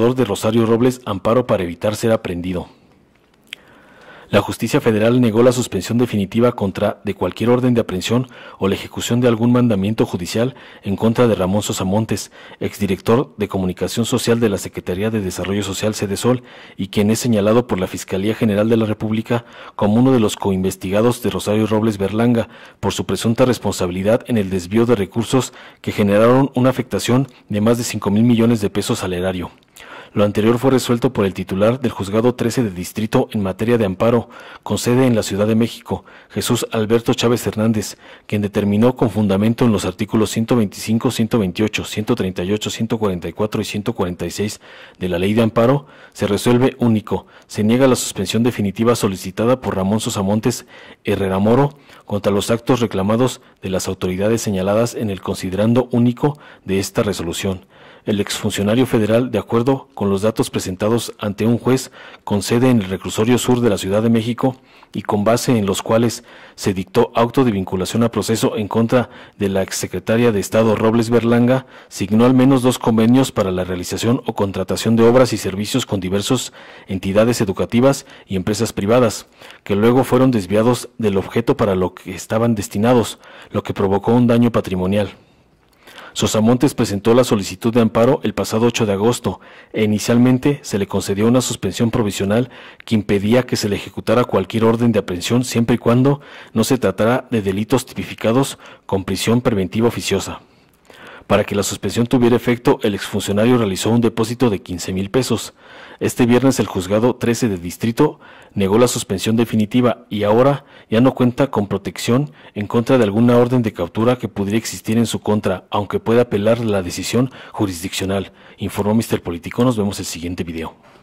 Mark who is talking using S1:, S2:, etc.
S1: de Rosario Robles amparo para evitar ser aprehendido. La justicia federal negó la suspensión definitiva contra de cualquier orden de aprehensión o la ejecución de algún mandamiento judicial en contra de Ramón Sosa Montes, exdirector de Comunicación Social de la Secretaría de Desarrollo Social Sol, y quien es señalado por la Fiscalía General de la República como uno de los coinvestigados de Rosario Robles Berlanga por su presunta responsabilidad en el desvío de recursos que generaron una afectación de más de 5 mil millones de pesos al erario. Lo anterior fue resuelto por el titular del Juzgado 13 de Distrito en materia de amparo, con sede en la Ciudad de México, Jesús Alberto Chávez Hernández, quien determinó con fundamento en los artículos 125, 128, 138, 144 y 146 de la Ley de Amparo, se resuelve único. Se niega la suspensión definitiva solicitada por Ramón Sosamontes Herrera Moro contra los actos reclamados de las autoridades señaladas en el considerando único de esta resolución el exfuncionario federal, de acuerdo con los datos presentados ante un juez con sede en el reclusorio sur de la Ciudad de México y con base en los cuales se dictó auto de vinculación a proceso en contra de la exsecretaria de Estado Robles Berlanga, signó al menos dos convenios para la realización o contratación de obras y servicios con diversas entidades educativas y empresas privadas, que luego fueron desviados del objeto para lo que estaban destinados, lo que provocó un daño patrimonial. Sosamontes presentó la solicitud de amparo el pasado 8 de agosto e inicialmente se le concedió una suspensión provisional que impedía que se le ejecutara cualquier orden de aprehensión siempre y cuando no se tratara de delitos tipificados con prisión preventiva oficiosa. Para que la suspensión tuviera efecto, el exfuncionario realizó un depósito de 15 mil pesos. Este viernes el juzgado 13 de distrito negó la suspensión definitiva y ahora ya no cuenta con protección en contra de alguna orden de captura que pudiera existir en su contra, aunque pueda apelar la decisión jurisdiccional. Informó Mr. Político. Nos vemos el siguiente video.